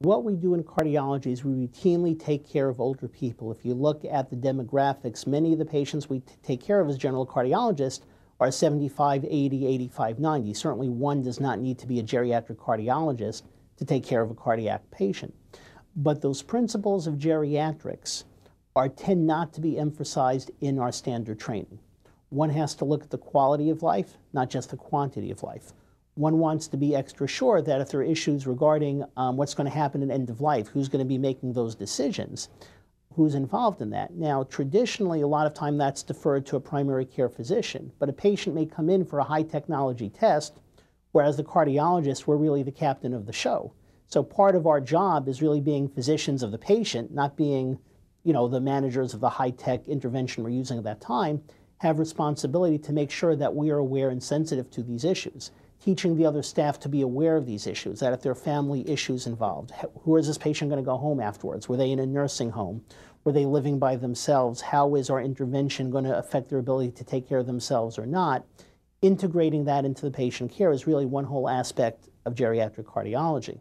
What we do in cardiology is we routinely take care of older people. If you look at the demographics, many of the patients we take care of as general cardiologists are 75, 80, 85, 90. Certainly, one does not need to be a geriatric cardiologist to take care of a cardiac patient. But those principles of geriatrics are tend not to be emphasized in our standard training. One has to look at the quality of life, not just the quantity of life one wants to be extra sure that if there are issues regarding um, what's going to happen at end of life, who's going to be making those decisions, who's involved in that. Now, traditionally, a lot of time that's deferred to a primary care physician, but a patient may come in for a high technology test, whereas the cardiologist, we're really the captain of the show. So part of our job is really being physicians of the patient, not being, you know, the managers of the high-tech intervention we're using at that time, have responsibility to make sure that we are aware and sensitive to these issues teaching the other staff to be aware of these issues, that if there are family issues involved, who is this patient going to go home afterwards? Were they in a nursing home? Were they living by themselves? How is our intervention going to affect their ability to take care of themselves or not? Integrating that into the patient care is really one whole aspect of geriatric cardiology.